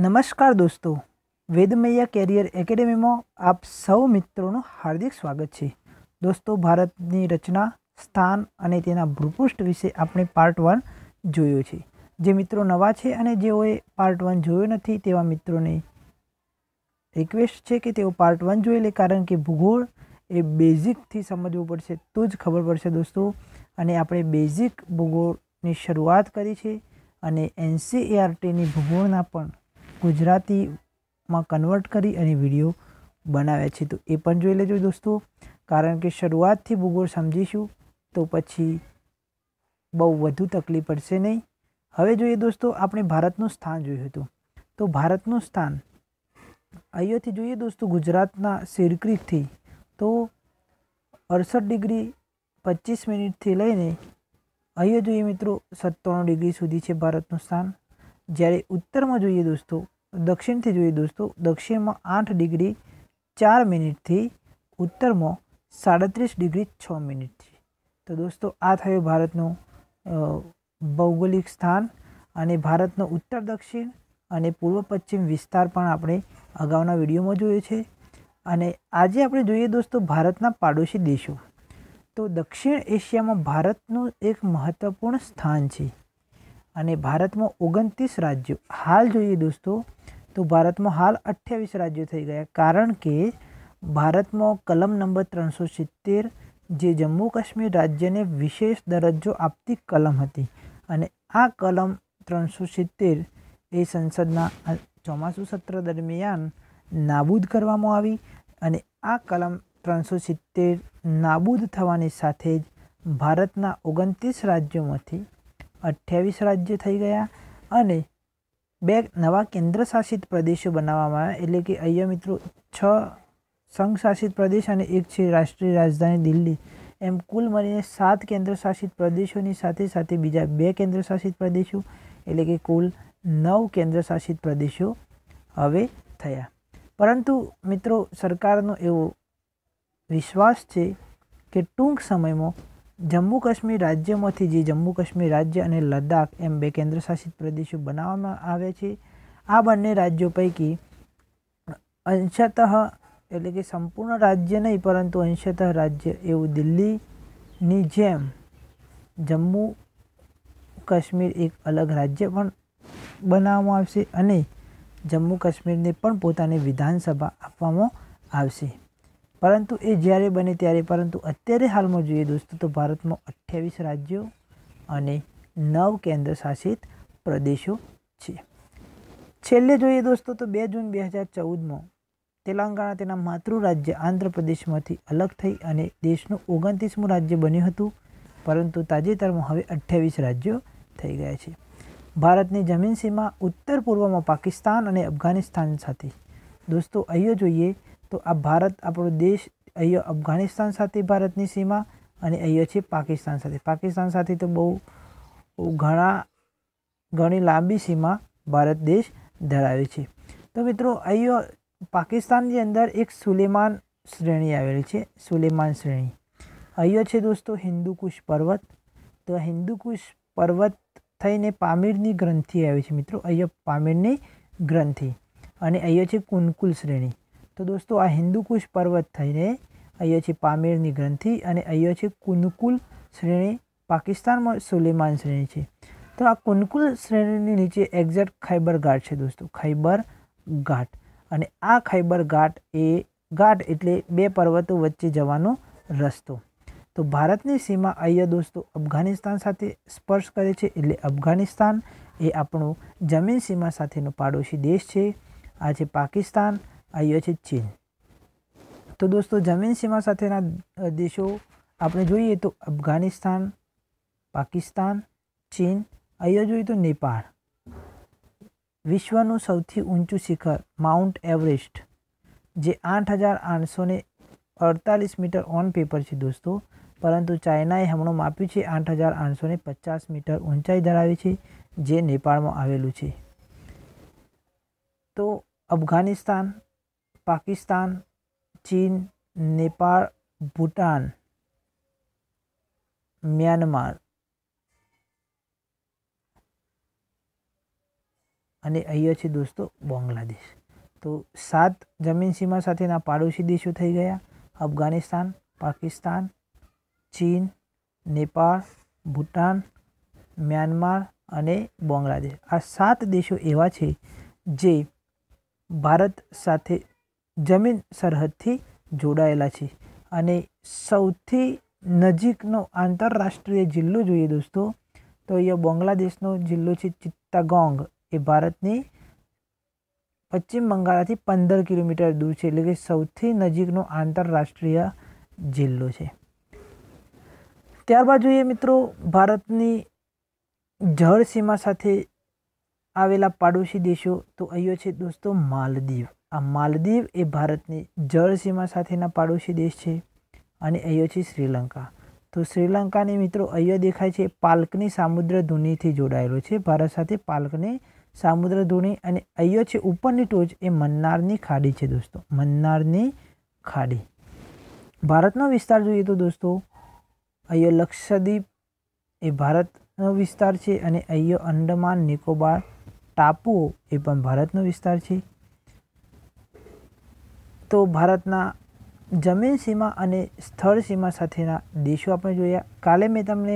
નમસ્કાર દોસ્તો વેદમૈયા કેરિયર એકેડેમીમાં આપ સૌ મિત્રોનું હાર્દિક સ્વાગત છે દોસ્તો ભારતની રચના સ્થાન અને તેના ભૂપૃષ્ઠ વિશે આપણે પાર્ટ વન જોયો છે જે મિત્રો નવા છે અને જેઓએ પાર્ટ વન જોયો નથી તેવા મિત્રોને રિક્વેસ્ટ છે કે તેઓ પાર્ટ વન જોઈ લે કારણ કે ભૂગોળ એ બેઝિકથી સમજવું પડશે તો જ ખબર પડશે દોસ્તો અને આપણે બેઝિક ભૂગોળની શરૂઆત કરી છે અને એનસીઈઆરટીની e ભૂગોળના પણ ગુજરાતીમાં કન્વર્ટ કરી અને વિડીયો બનાવ્યા છે તો એ પણ જોઈ લેજો દોસ્તો કારણ કે શરૂઆતથી ભૂગોળ સમજીશું તો પછી બહુ વધુ તકલીફ પડશે નહીં હવે જોઈએ દોસ્તો આપણે ભારતનું સ્થાન જોયું હતું તો ભારતનું સ્થાન અહીંયાથી જોઈએ દોસ્તો ગુજરાતના સિરક્રીકથી તો અડસઠ ડિગ્રી પચીસ મિનિટથી લઈને અહીંયા જોઈએ મિત્રો સત્તાણું ડિગ્રી સુધી છે ભારતનું સ્થાન જ્યારે ઉત્તરમાં જોઈએ દોસ્તો દક્ષિણથી જોઈએ દોસ્તો દક્ષિણમાં આઠ ડિગ્રી ચાર મિનિટથી ઉત્તરમાં સાડત્રીસ ડિગ્રી છ મિનિટથી તો દોસ્તો આ થયો ભારતનું ભૌગોલિક સ્થાન અને ભારતનો ઉત્તર દક્ષિણ અને પૂર્વ પશ્ચિમ વિસ્તાર પણ આપણે અગાઉના વિડીયોમાં જોયો છે અને આજે આપણે જોઈએ દોસ્તો ભારતના પાડોશી દેશો તો દક્ષિણ એશિયામાં ભારતનું એક મહત્ત્વપૂર્ણ સ્થાન છે અને ભારતમાં ઓગણત્રીસ રાજ્યો હાલ જોઈએ દોસ્તો તો ભારતમાં હાલ અઠ્યાવીસ રાજ્યો થઈ ગયા કારણ કે ભારતમાં કલમ નંબર ત્રણસો સિત્તેર જે જમ્મુ કાશ્મીર રાજ્યને વિશેષ દરજ્જો આપતી કલમ હતી અને આ કલમ ત્રણસો સિત્તેર એ સંસદના ચોમાસું સત્ર દરમિયાન નાબૂદ કરવામાં આવી અને આ કલમ ત્રણસો સિત્તેર નાબૂદ થવાની સાથે જ ભારતના ઓગણત્રીસ રાજ્યોમાંથી અઠ્યાવીસ રાજ્ય થઈ ગયા અને બે નવા કેન્દ્રશાસિત પ્રદેશો બનાવવામાં આવ્યા એટલે કે અહીંયા મિત્રો છ સંઘશાસિત પ્રદેશ અને એક છે રાષ્ટ્રીય રાજધાની દિલ્હી એમ કુલ મળીને સાત કેન્દ્રશાસિત પ્રદેશોની સાથે સાથે બીજા બે કેન્દ્રશાસિત પ્રદેશો એટલે કે કુલ નવ કેન્દ્રશાસિત પ્રદેશો હવે થયા પરંતુ મિત્રો સરકારનો એવો વિશ્વાસ છે કે ટૂંક સમયમાં જમ્મુ કાશ્મીર રાજ્યમાંથી જે જમ્મુ કાશ્મીર રાજ્ય અને લદ્દાખ એમ બે કેન્દ્રશાસિત પ્રદેશો બનાવવામાં આવે છે આ બંને રાજ્યો પૈકી અંશતઃ એટલે કે સંપૂર્ણ રાજ્ય નહીં પરંતુ અંશતઃ રાજ્ય એવું દિલ્હીની જેમ જમ્મુ કાશ્મીર એક અલગ રાજ્ય પણ બનાવવામાં આવશે અને જમ્મુ કાશ્મીરને પણ પોતાની વિધાનસભા આપવામાં આવશે પરંતુ એ જ્યારે બને ત્યારે પરંતુ અત્યારે હાલમાં જોઈએ દોસ્તો તો ભારતમાં અઠ્યાવીસ રાજ્યો અને નવ કેન્દ્ર શાસિત પ્રદેશો છે છેલ્લે જોઈએ દોસ્તો તો બે જૂન બે હજાર ચૌદમાં તેલંગાણા તેના માતૃ રાજ્ય આંધ્રપ્રદેશમાંથી અલગ થઈ અને દેશનું ઓગણત્રીસમું રાજ્ય બન્યું હતું પરંતુ તાજેતરમાં હવે અઠ્યાવીસ રાજ્યો થઈ ગયા છે ભારતની જમીન સીમા ઉત્તર પૂર્વમાં પાકિસ્તાન અને અફઘાનિસ્તાન સાથે દોસ્તો અહીંયા જોઈએ તો આ ભારત આપણો દેશ અહીંયો અફઘાનિસ્તાન સાથે ભારતની સીમા અને અહીંયા છે પાકિસ્તાન સાથે પાકિસ્તાન સાથે તો બહુ ઘણા ઘણી લાંબી સીમા ભારત દેશ ધરાવે છે તો મિત્રો અહીંયો પાકિસ્તાનની અંદર એક સુલેમાન શ્રેણી આવેલી છે સુલેમાન શ્રેણી અહીંયો છે દોસ્તો હિન્દુકુશ પર્વત તો હિન્દુકુશ પર્વત થઈને પામીરની ગ્રંથિ આવી છે મિત્રો અહીંયા પામીરની ગ્રંથિ અને અહીંયા છે કુનકુલ શ્રેણી તો દોસ્તો આ હિન્દુકુશ પર્વત થઈને અહીંયા છે પામેરની ગ્રંથિ અને અહીંયા છે કુનકુલ શ્રેણી પાકિસ્તાનમાં સુલેમાન શ્રેણી છે તો આ કુનકુલ શ્રેણીની નીચે એક્ઝેક્ટ ખૈબર ઘાટ છે દોસ્તો ખૈબર ઘાટ અને આ ખૈબર ઘાટ એ ઘાટ એટલે બે પર્વતો વચ્ચે જવાનો રસ્તો તો ભારતની સીમા અહીંયા દોસ્તો અફઘાનિસ્તાન સાથે સ્પર્શ કરે છે એટલે અફઘાનિસ્તાન એ આપણું જમીન સીમા સાથેનો પાડોશી દેશ છે આ છે પાકિસ્તાન આવ્યો છે ચીન તો દોસ્તો જમીન સીમા સાથેના દેશો આપણે જોઈએ તો અફઘાનિસ્તાન પાકિસ્તાન ચીન અહીંયા જોઈએ તો નેપાળ વિશ્વનું સૌથી ઊંચું શિખર માઉન્ટ એવરેસ્ટ જે આઠ હજાર આઠસો અડતાલીસ મીટર ઓન પેપર છે દોસ્તો પરંતુ ચાઇનાએ હમણાં માપ્યું છે આઠ હજાર આઠસો પચાસ મીટર ઊંચાઈ ધરાવે છે જે નેપાળમાં આવેલું છે તો અફઘાનિસ્તાન પાકિસ્તાન ચીન નેપાળ ભૂટાન મ્યાનમાર અને અહીંયા છે દોસ્તો બાંગ્લાદેશ તો સાત જમીન સીમા સાથેના પાડોશી દેશો થઈ ગયા અફઘાનિસ્તાન પાકિસ્તાન ચીન નેપાળ ભૂટાન મ્યાનમાર અને બાંગ્લાદેશ આ સાત દેશો એવા છે જે ભારત સાથે જમીન સરહદથી જોડાયેલા છે અને સૌથી નજીકનો આંતરરાષ્ટ્રીય જિલ્લો જોઈએ દોસ્તો તો એ બાંગ્લાદેશનો જિલ્લો છે ચિત્તાગોંગ એ ભારતની પશ્ચિમ બંગાળથી પંદર કિલોમીટર દૂર છે એટલે કે સૌથી નજીકનો આંતરરાષ્ટ્રીય જિલ્લો છે ત્યારબાદ જોઈએ મિત્રો ભારતની જળ સીમા સાથે આવેલા પાડોશી દેશો તો અહીંયા છે દોસ્તો માલદીવ આ માલદીવ એ ભારતની જળસીમા સાથેના પાડોશી દેશ છે અને અહીંયો છે શ્રીલંકા તો શ્રીલંકાની મિત્રો અહીંયા દેખાય છે પાલકની સામુદ્ર ધૂનીથી જોડાયેલો છે ભારત સાથે પાલકની સામુદ્ર ધૂની અને અહીંયો છે ઉપરની ટોચ એ મન્નારની ખાડી છે દોસ્તો મન્નારની ખાડી ભારતનો વિસ્તાર જોઈએ તો દોસ્તો અહીંયો લક્ષદ્વીપ એ ભારતનો વિસ્તાર છે અને અહીંયો અંડમાન નિકોબાર ટાપુઓ એ પણ ભારતનો વિસ્તાર છે તો ભારતના જમીન સીમા અને સ્થળ સીમા સાથેના દેશો આપણે જોયા કાલે મેં તમને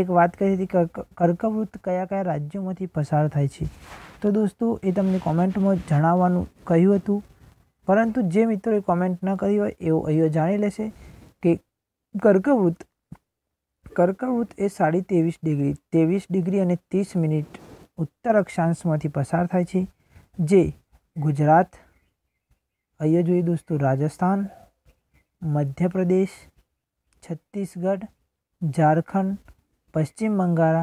એક વાત કરી હતી કર્કવૃત કયા કયા રાજ્યોમાંથી પસાર થાય છે તો દોસ્તો એ તમને કોમેન્ટમાં જણાવવાનું કહ્યું હતું પરંતુ જે મિત્રોએ કોમેન્ટ ન કરી હોય એવો અહીંયા જાણી લેશે કે કર્કવૃત કર્કવૃત એ સાડી ત્રેવીસ ડિગ્રી ત્રેવીસ ડિગ્રી અને ત્રીસ મિનિટ ઉત્તર અક્ષાંશમાંથી પસાર થાય છે જે ગુજરાત અહીંયા જોઈએ દોસ્તો રાજસ્થાન મધ્યપ્રદેશ છત્તીસગઢ ઝારખંડ પશ્ચિમ બંગાળ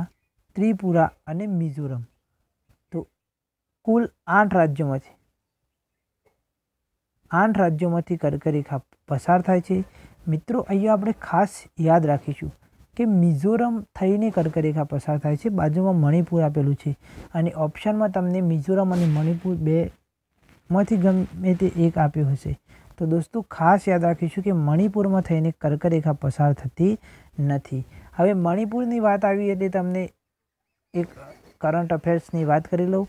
ત્રિપુરા અને મિઝોરમ તો કુલ આઠ રાજ્યોમાંથી આઠ રાજ્યોમાંથી કર્કરેખા પસાર થાય છે મિત્રો અહીંયા આપણે ખાસ યાદ રાખીશું કે મિઝોરમ થઈને કર્કરેખા પસાર થાય છે બાજુમાં મણિપુર આપેલું છે અને ઓપ્શનમાં તમને મિઝોરમ અને મણિપુર બે માંથી ગમે તે એક આપ્યું હશે તો દોસ્તો ખાસ યાદ રાખીશું કે મણિપુરમાં થઈને કર્કરેખા પસાર થતી નથી હવે મણિપુરની વાત આવી એટલે તમને એક કરંટ અફેર્સની વાત કરી લઉં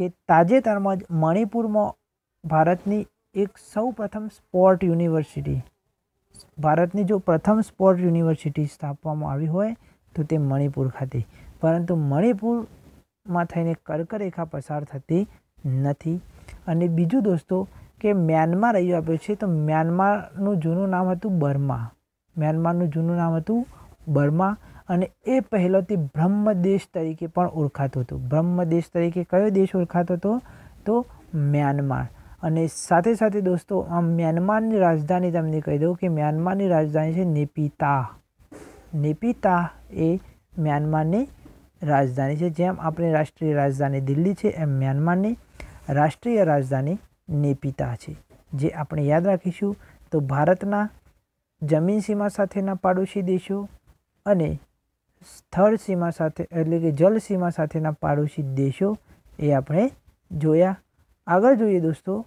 કે તાજેતરમાં જ મણિપુરમાં ભારતની એક સૌ પ્રથમ સ્પોર્ટ યુનિવર્સિટી ભારતની જો પ્રથમ સ્પોર્ટ યુનિવર્સિટી સ્થાપવામાં આવી હોય તો તે મણિપુર ખાતે પરંતુ મણિપુરમાં થઈને કર્કરેખા પસાર થતી નથી અને બીજું દોસ્તો કે મ્યાનમાર રહ્યું આપ્યો છે તો મ્યાનમારનું જૂનું નામ હતું બર્મા મ્યાનમારનું જૂનું નામ હતું બર્મા અને એ પહેલોથી બ્રહ્મ દેશ તરીકે પણ ઓળખાતું હતું બ્રહ્મ દેશ તરીકે કયો દેશ ઓળખાતો હતો તો મ્યાનમાર અને સાથે સાથે દોસ્તો આમ મ્યાનમારની રાજધાની તમને કહી દઉં કે મ્યાનમારની રાજધાની છે નેપિતા નેપિતા એ મ્યાનમારની રાજધાની છે જેમ આપણી રાષ્ટ્રીય રાજધાની દિલ્હી છે એમ મ્યાનમારની રાષ્ટ્રીય રાજધાની નેપિતા છે જે આપણે યાદ રાખીશું તો ભારતના જમીન સીમા સાથેના પાડોશી દેશો અને સ્થળ સીમા સાથે એટલે કે જલ સીમા સાથેના પાડોશી દેશો એ આપણે જોયા આગળ જોઈએ દોસ્તો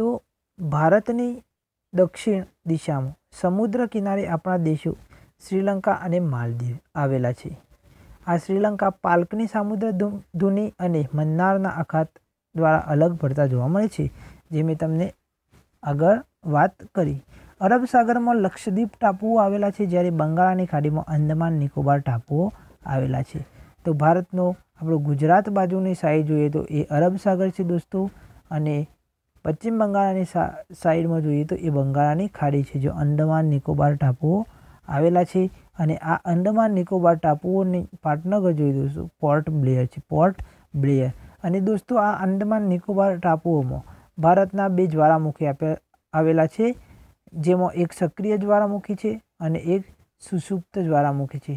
તો ભારતની દક્ષિણ દિશામાં સમુદ્ર કિનારે આપણા દેશો શ્રીલંકા અને માલદીવ આવેલા છે આ શ્રીલંકા પાલ્કની સામુદ્ર ધુની અને મન્નારના આઘાત દ્વારા અલગ ભરતા જોવા મળે છે જે મેં તમને આગળ વાત કરી અરબ સાગરમાં લક્ષદ્વીપ ટાપુઓ આવેલા છે જ્યારે બંગાળાની ખાડીમાં અંદમાન નિકોબાર ટાપુઓ આવેલા છે તો ભારતનો આપણો ગુજરાત બાજુની સાઈડ જોઈએ તો એ અરબ સાગર છે દોસ્તો અને પશ્ચિમ બંગાળાની સાઈડમાં જોઈએ તો એ બંગાળાની ખાડી છે જો અંદમાન નિકોબાર ટાપુઓ આવેલા છે અને આ અંડમાન નિકોબાર ટાપુઓની પાટનગર જોઈ દોસ્તો પોર્ટ બ્લેયર છે પોર્ટ બ્લેયર અને દોસ્તો આ અંડમાન નિકોબાર ટાપુઓમાં ભારતના બે જ્વાળામુખી આવેલા છે જેમાં એક સક્રિય જ્વાળામુખી છે અને એક સુષુપ્ત જ્વાળામુખી છે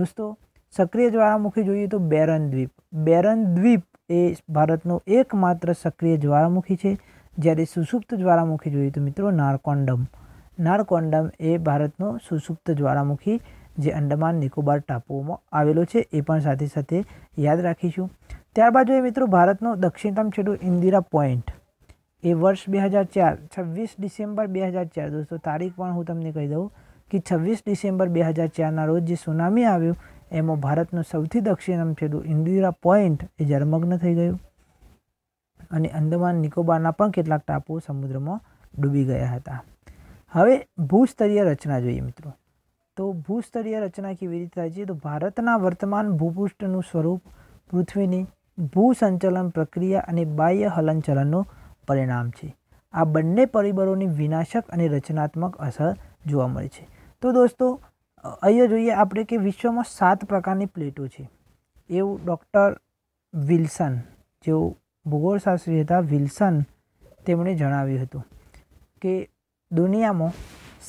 દોસ્તો સક્રિય જ્વાળામુખી જોઈએ તો બેરન દ્વીપ બેરન દ્વીપ એ ભારતનો એકમાત્ર સક્રિય જ્વાળામુખી છે જ્યારે સુષુપ્ત જ્વાળામુખી જોઈએ તો મિત્રો નારકોન્ડમ નાળકોન્ડમ એ ભારતનો સુસુપ્ત જ્વાળામુખી જે અંડમાન નિકોબાર ટાપુઓમાં આવેલો છે એ પણ સાથે સાથે યાદ રાખીશું ત્યારબાદ જોઈએ મિત્રો ભારતનો દક્ષિણતમ છેડું ઇન્દિરા પોઈન્ટ એ વર્ષ બે હજાર ચાર છવ્વીસ ડિસેમ્બર બે હજાર ચાર દોસ્તો તારીખ પણ હું તમને કહી દઉં કે છવ્વીસ ડિસેમ્બર બે હજાર ચારના રોજ જે સુનામી આવ્યું એમાં ભારતનું સૌથી દક્ષિણમ છેડું ઇન્દિરા પોઈન્ટ એ જળમગ્ન થઈ ગયું અને અંદમાન નિકોબારના પણ કેટલાક ટાપુઓ સમુદ્રમાં ડૂબી ગયા હતા હવે ભૂસ્તરીય રચના જોઈએ મિત્રો તો ભૂસ્તરીય રચના કેવી રીતે થાય છે તો ભારતના વર્તમાન ભૂપૃષ્ઠનું સ્વરૂપ પૃથ્વીની ભૂસંચલન પ્રક્રિયા અને બાહ્ય હલનચલનનું પરિણામ છે આ બંને પરિબળોની વિનાશક અને રચનાત્મક અસર જોવા મળે છે તો દોસ્તો અહીંયા જોઈએ આપણે કે વિશ્વમાં સાત પ્રકારની પ્લેટો છે એવું ડૉક્ટર વિલ્સન જેઓ ભૂગોળશાસ્ત્રી હતા વિલ્સન તેમણે જણાવ્યું હતું કે દુનિયામાં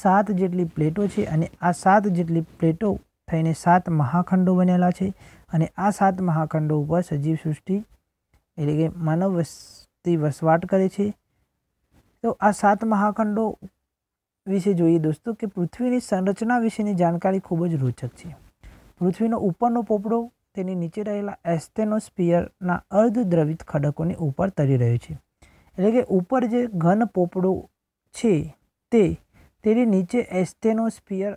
સાત જેટલી પ્લેટો છે અને આ સાત જેટલી પ્લેટો થઈને સાત મહાખંડો બનેલા છે અને આ સાત મહાખંડો ઉપર સજીવ સૃષ્ટિ એટલે કે માનવ વસ્તી વસવાટ કરે છે તો આ સાત મહાખંડો વિશે જોઈએ દોસ્તો કે પૃથ્વીની સંરચના વિશેની જાણકારી ખૂબ જ રોચક છે પૃથ્વીનો ઉપરનો પોપડો તેની નીચે રહેલા એસ્થેનોસ્પિયરના અર્ધ દ્રવિત ખડકોની ઉપર તરી રહ્યો છે એટલે કે ઉપર જે ઘન પોપડો છે તે તેની નીચે એસ્ટેનોસ્ફિયર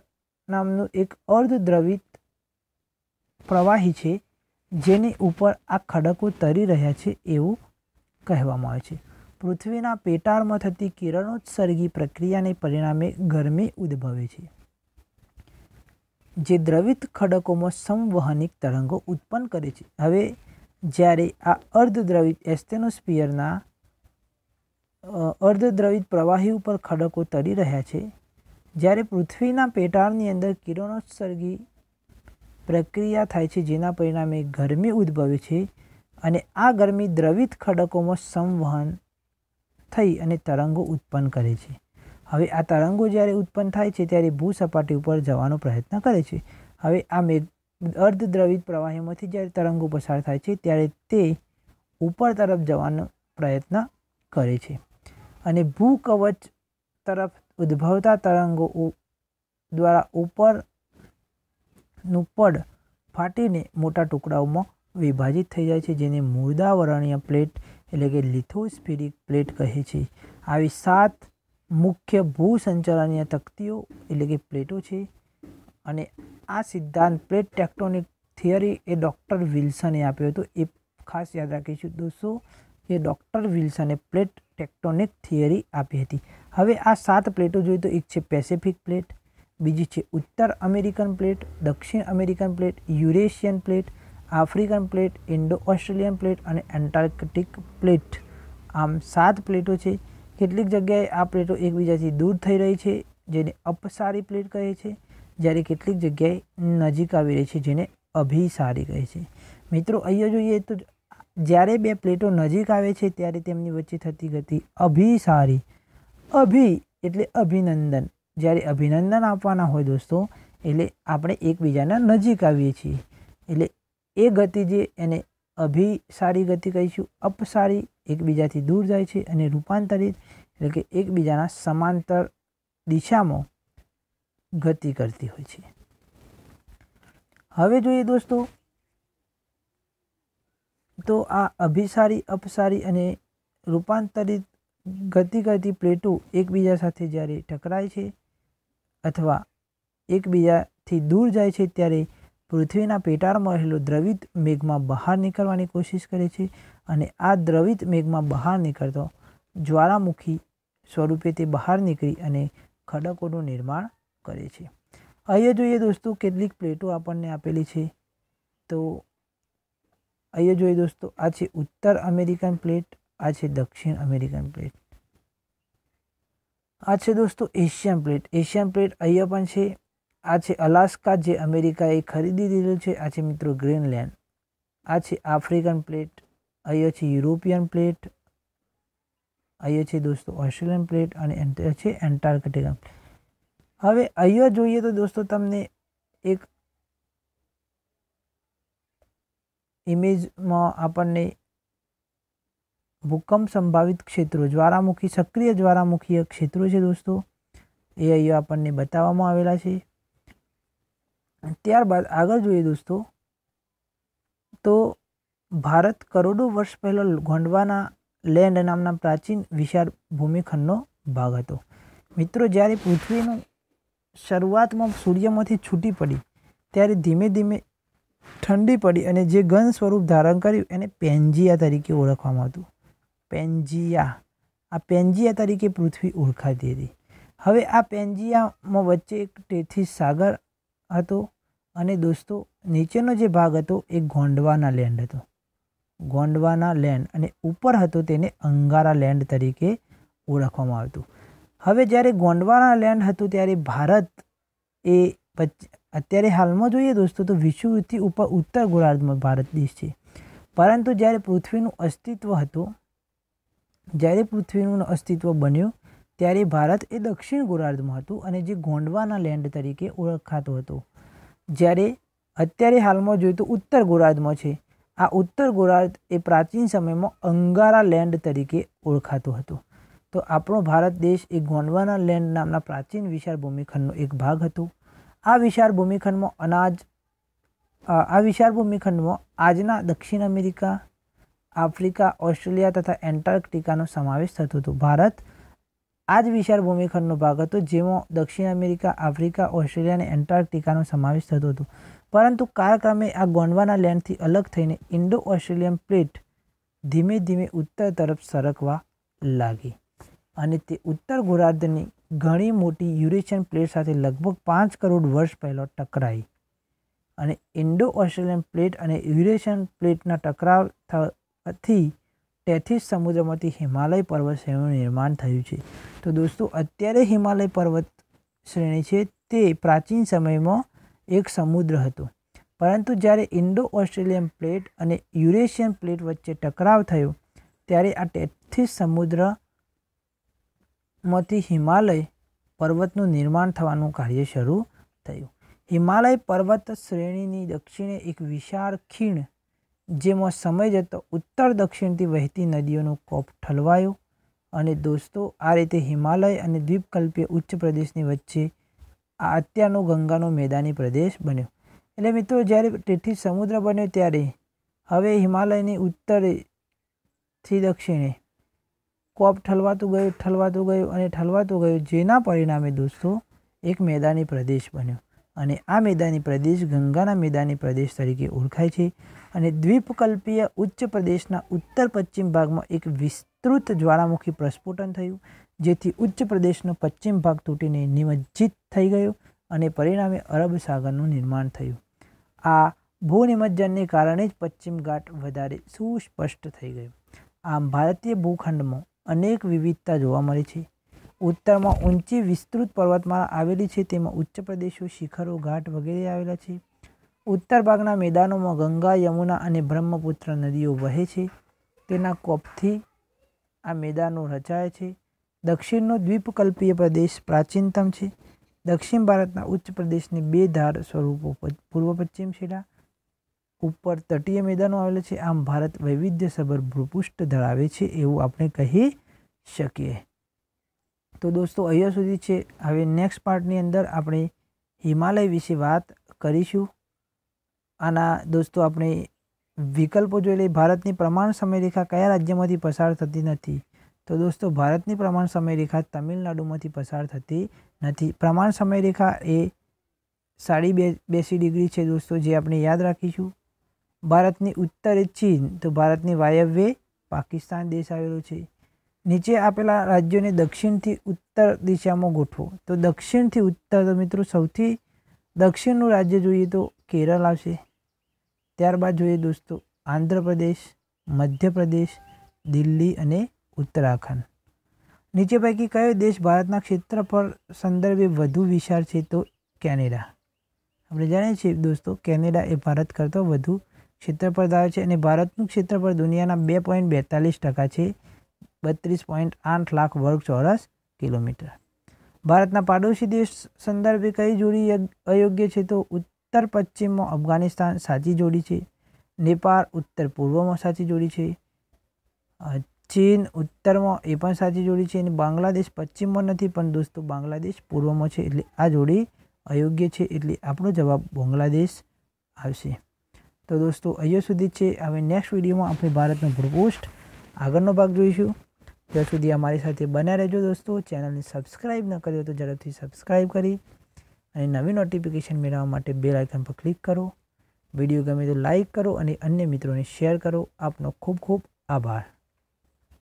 નામનું એક અર્ધદ્રવિત પ્રવાહી છે જેની ઉપર આ ખડકો તરી રહ્યા છે એવું કહેવામાં આવે છે પૃથ્વીના પેટાળમાં થતી કિરણોત્સર્ગી પ્રક્રિયાને પરિણામે ગરમી ઉદ્ભવે છે જે દ્રવિત ખડકોમાં સંવહનિક તરંગો ઉત્પન્ન કરે છે હવે જ્યારે આ અર્ધદ્રવિત એસ્ટેનોસ્ફિયરના અર્ધદ્રવિત પ્રવાહી ઉપર ખડકો તરી રહ્યા છે જ્યારે પૃથ્વીના પેટાળની અંદર કિરણોત્સર્ગી પ્રક્રિયા થાય છે જેના પરિણામે ગરમી ઉદ્ભવે છે અને આ ગરમી દ્રવિત ખડકોમાં સંવહન થઈ અને તરંગો ઉત્પન્ન કરે છે હવે આ તરંગો જ્યારે ઉત્પન્ન થાય છે ત્યારે ભૂસપાટી ઉપર જવાનો પ્રયત્ન કરે છે હવે આ મેઘ અર્ધદ્રવિત પ્રવાહીમાંથી જ્યારે તરંગો પસાર થાય છે ત્યારે તે ઉપર તરફ જવાનો પ્રયત્ન કરે છે અને ભૂકવચ તરફ ઉદ્ભવતા તરંગો દ્વારા ઉપરનું પડ ફાટીને મોટા ટુકડાઓમાં વિભાજિત થઈ જાય છે જેને મુદાવરણીય પ્લેટ એટલે કે લિથોસ્ફિરિક પ્લેટ કહે છે આવી સાત મુખ્ય ભૂસંચાલનીય તકતીઓ એટલે કે પ્લેટો છે અને આ સિદ્ધાંત પ્લેટ ટેક્ટોનિક થિયરી એ ડૉક્ટર વિલ્સને આપ્યો હતો એ ખાસ યાદ રાખીશું દોસ્તો એ ડૉક્ટર વિલ્સને પ્લેટ ટેક્ટોનિક થિયરી આપી હતી હવે આ સાત પ્લેટો જોઈએ તો એક છે પેસિફિક પ્લેટ બીજી છે ઉત્તર અમેરિકન પ્લેટ દક્ષિણ American plate Eurasian plate African plate Indo Australian plate અને એન્ટાર્કટિક પ્લેટ આમ સાત પ્લેટો છે કેટલીક જગ્યાએ આ પ્લેટો એકબીજાથી દૂર થઈ રહી છે જેને અપસારી પ્લેટ કહે છે જ્યારે કેટલીક જગ્યાએ નજીક આવી રહી છે જેને અભિસારી કહે છે મિત્રો અહીંયા જોઈએ તો જ્યારે બે પ્લેટો નજીક આવે છે ત્યારે તેમની વચ્ચે થતી ગતિ અભિસારી અભિ એટલે અભિનંદન જ્યારે અભિનંદન આપવાના હોય દોસ્તો એટલે આપણે એકબીજાના નજીક આવીએ છીએ એટલે એ ગતિ જે એને અભિસારી ગતિ કહીશું અપસારી એકબીજાથી દૂર જાય છે અને રૂપાંતરિત એટલે કે એકબીજાના સમાંતર દિશામાં ગતિ કરતી હોય છે હવે જોઈએ દોસ્તો તો આ અભિસારી અપસારી અને રૂપાંતરિત ગતિ કરતી પ્લેટો એકબીજા સાથે જ્યારે ટકરાય છે અથવા એકબીજાથી દૂર જાય છે ત્યારે પૃથ્વીના પેટાળમાં રહેલો દ્રવિત મેઘમાં બહાર નીકળવાની કોશિશ કરે છે અને આ દ્રવિત મેઘમાં બહાર નીકળતો જ્વાળામુખી સ્વરૂપે તે બહાર નીકળી અને ખડકોનું નિર્માણ કરે છે અહીંયા જોઈએ દોસ્તો કેટલીક પ્લેટો આપણને આપેલી છે તો અહીંયા જોઈએ દોસ્તો આ છે ઉત્તર અમેરિકન પ્લેટ આ છે દક્ષિણ અમેરિકન પ્લેટ આ છે દોસ્તો એશિયન પ્લેટ એશિયન પ્લેટ અહીંયા પણ છે આ છે અલાસ્કા જે અમેરિકાએ ખરીદી દીધું છે આ છે મિત્રો ગ્રીનલેન્ડ આ છે આફ્રિકન પ્લેટ અહીંયા છે યુરોપિયન પ્લેટ અહીંયા છે દોસ્તો ઓસ્ટ્રેલિયન પ્લેટ અને છે એન્ટાર્કટિકન પ્લેટ હવે અહીંયા જોઈએ તો દોસ્તો તમને એક ઇમેજમાં આપણને ભૂકંપ સંભાવિત ક્ષેત્રો જ્વાળામુખી સક્રિય જ્વાળામુખી ક્ષેત્રો છે દોસ્તો એ અહીંયા આપણને બતાવવામાં આવેલા છે ત્યારબાદ આગળ જોઈએ દોસ્તો તો ભારત કરોડો વર્ષ પહેલાં ગોંડવાના લેન્ડ નામના પ્રાચીન વિશાળ ભૂમિખંડનો ભાગ હતો મિત્રો જ્યારે પૃથ્વીનું શરૂઆતમાં સૂર્યમાંથી છૂટી પડી ત્યારે ધીમે ધીમે ઠંડી પડી અને જે ગન સ્વરૂપ ધારણ કર્યું એને પેન્જિયા તરીકે ઓળખવામાં હતું પેન્જિયા આ પેન્જિયા તરીકે પૃથ્વી ઓળખાતી હતી હવે આ પેન્જિયામાં વચ્ચે એક તેથી સાગર હતો અને દોસ્તો નીચેનો જે ભાગ હતો એ ગોંડવાના લેન્ડ હતો ગોંડવાના લેન્ડ અને ઉપર હતો તેને અંગારા લેન્ડ તરીકે ઓળખવામાં આવતું હવે જ્યારે ગોંડવાના લેન્ડ હતું ત્યારે ભારત એ અત્યારે હાલમાં જોઈએ દોસ્તો તો વિષુવવૃત્તિ ઉપર ઉત્તર ગોળાર્ધમાં ભારત દેશ છે પરંતુ જ્યારે પૃથ્વીનું અસ્તિત્વ હતું જ્યારે પૃથ્વીનું અસ્તિત્વ બન્યું ત્યારે ભારત એ દક્ષિણ ગોળાર્ધમાં હતું અને જે ગોંડવાના લેન્ડ તરીકે ઓળખાતો હતો જ્યારે અત્યારે હાલમાં જોઈએ તો ઉત્તર ગોળાર્ધમાં છે આ ઉત્તર ગોળાર્ધ એ પ્રાચીન સમયમાં અંગારા લેન્ડ તરીકે ઓળખાતો હતો તો આપણો ભારત દેશ એ ગોંડવાના લેન્ડ નામના પ્રાચીન વિશાળ ભૂમિખંડનો એક ભાગ હતો આ વિશાળ ભૂમિખંડમાં અનાજ આ વિશાળ ભૂમિખંડમાં આજના દક્ષિણ અમેરિકા આફ્રિકા ઓસ્ટ્રેલિયા તથા એન્ટાર્કટિકાનો સમાવેશ થતો હતો ભારત આ જ વિશાળ ભૂમિખંડનો ભાગ હતો જેમાં દક્ષિણ અમેરિકા આફ્રિકા ઓસ્ટ્રેલિયા અને એન્ટાર્કટિકાનો સમાવેશ થતો હતો પરંતુ કાળક્રમે આ ગોંડવાના લેન્ડથી અલગ થઈને ઇન્ડો ઓસ્ટ્રેલિયન પ્લેટ ધીમે ધીમે ઉત્તર તરફ સરકવા લાગી અને તે ઉત્તર ગોળાર્ધની ઘણી મોટી યુરેશિયન પ્લેટ સાથે લગભગ પાંચ કરોડ વર્ષ પહેલો ટકરાઈ અને ઇન્ડો ઓસ્ટ્રેલિયન પ્લેટ અને યુરેશિયન પ્લેટના ટકરાવ થતી તેથી સમુદ્રમાંથી હિમાલય પર્વત શ્રેણીનું નિર્માણ થયું છે તો દોસ્તો અત્યારે હિમાલય પર્વત શ્રેણી છે તે પ્રાચીન સમયમાં એક સમુદ્ર હતો પરંતુ જ્યારે ઇન્ડો ઓસ્ટ્રેલિયન પ્લેટ અને યુરેશિયન પ્લેટ વચ્ચે ટકરાવ થયો ત્યારે આ ટેથિસ સમુદ્ર માંથી હિમાલય પર્વતનું નિર્માણ થવાનું કાર્ય શરૂ થયું હિમાલય પર્વત શ્રેણીની દક્ષિણે એક વિશાળ ખીણ જેમાં સમય જતો ઉત્તર દક્ષિણથી વહેતી નદીઓનું કોપ ઠલવાયું અને દોસ્તો આ રીતે હિમાલય અને દ્વીપકલ્પીય ઉચ્ચ પ્રદેશની વચ્ચે આ અત્યારનો ગંગાનો મેદાની પ્રદેશ બન્યો એટલે મિત્રો જ્યારે તેથી સમુદ્ર બન્યો ત્યારે હવે હિમાલયની ઉત્તરેથી દક્ષિણે કોપ ઠલવાતું ગયું ઠલવાતું ગયું અને ઠલવાતું ગયું જેના પરિણામે દોસ્તો એક મેદાની પ્રદેશ બન્યો અને આ મેદાની પ્રદેશ ગંગાના મેદાની પ્રદેશ તરીકે ઓળખાય છે અને દ્વીપકલ્પીય ઉચ્ચ પ્રદેશના ઉત્તર પશ્ચિમ ભાગમાં એક વિસ્તૃત જ્વાળામુખી પ્રસ્ફોટન થયું જેથી ઉચ્ચ પ્રદેશનો પશ્ચિમ ભાગ તૂટીને નિમજ્જિત થઈ ગયો અને પરિણામે અરબ સાગરનું નિર્માણ થયું આ ભૂનિમજ્જનને કારણે જ પશ્ચિમ ઘાટ વધારે સુસ્પષ્ટ થઈ ગયું આમ ભારતીય ભૂખંડમાં અનેક વિવિધતા જોવા મળે છે ઉત્તરમાં ઊંચી વિસ્તૃત પર્વતમાળા આવેલી છે તેમાં ઉચ્ચ પ્રદેશો શિખરો ઘાટ વગેરે આવેલા છે ઉત્તર ભાગના મેદાનોમાં ગંગા યમુના અને બ્રહ્મપુત્ર નદીઓ વહે છે તેના કોપથી આ મેદાનો રચાય છે દક્ષિણનો દ્વીપકલ્પીય પ્રદેશ પ્રાચીનતમ છે દક્ષિણ ભારતના ઉચ્ચ પ્રદેશની બે ધાર સ્વરૂપો પૂર્વ પશ્ચિમ શિલા ઉપર તટીય મેદાનો આવેલા છે આમ ભારત વૈવિધ્યસભર ભૂપુષ્ઠ ધરાવે છે એવું આપણે કહી શકીએ તો દોસ્તો અહીંયા સુધી છે હવે નેક્સ્ટ પાર્ટની અંદર આપણે હિમાલય વિશે વાત કરીશું આના દોસ્તો આપણે વિકલ્પો જોઈ લઈએ ભારતની પ્રમાણ સમયરેખા કયા રાજ્યમાંથી પસાર થતી નથી તો દોસ્તો ભારતની પ્રમાણ સમયરેખા તમિલનાડુમાંથી પસાર થતી નથી પ્રમાણ સમયરેખા એ સાડી બે બેસી ડિગ્રી છે દોસ્તો જે આપણે યાદ રાખીશું ભારતની ઉત્તરે ચીન તો ભારતની વાયવ્ય પાકિસ્તાન દેશ આવેલો છે નીચે આપેલા રાજ્યોને દક્ષિણથી ઉત્તર દિશામાં ગોઠવો તો દક્ષિણથી ઉત્તર તો મિત્રો સૌથી દક્ષિણનું રાજ્ય જોઈએ તો કેરળ આવશે ત્યારબાદ જોઈએ દોસ્તો આંધ્રપ્રદેશ મધ્યપ્રદેશ દિલ્હી અને ઉત્તરાખંડ નીચે પૈકી કયો દેશ ભારતના ક્ષેત્ર પર સંદર્ભે વધુ વિશાળ છે તો કેનેડા આપણે જાણીએ છીએ દોસ્તો કેનેડા એ ભારત કરતાં વધુ ક્ષેત્રફળ ધરાવે છે અને ભારતનું ક્ષેત્રફળ દુનિયાના બે પોઈન્ટ બેતાલીસ ટકા છે બત્રીસ પોઈન્ટ આઠ લાખ વર્ગ ચોરસ કિલોમીટર ભારતના પાડોશી દેશ સંદર્ભે કઈ જોડી અયોગ્ય છે તો ઉત્તર પશ્ચિમમાં અફઘાનિસ્તાન સાચી જોડી છે નેપાળ ઉત્તર પૂર્વમાં સાચી જોડી છે ચીન ઉત્તરમાં એ પણ સાચી જોડી છે અને બાંગ્લાદેશ પશ્ચિમમાં નથી પણ દોસ્તો બાંગ્લાદેશ પૂર્વમાં છે એટલે આ જોડી અયોગ્ય છે એટલે આપણો જવાબ બાંગ્લાદેશ આવશે તો દોસ્તો અહીંયા સુધી છે હવે નેક્સ્ટ વિડીયોમાં આપણે ભારતનો પ્રપોસ્ટ આગળનો ભાગ જોઈશું ત્યાં સુધી અમારી સાથે બન્યા રહેજો દોસ્તો ચેનલને સબસ્ક્રાઈબ ન કર્યો તો ઝડપથી સબસ્ક્રાઈબ કરી અને નવી નોટિફિકેશન મેળવવા માટે બે લાઇકન પર ક્લિક કરો વિડીયો ગમે તો લાઇક કરો અને અન્ય મિત્રોને શેર કરો આપનો ખૂબ ખૂબ આભાર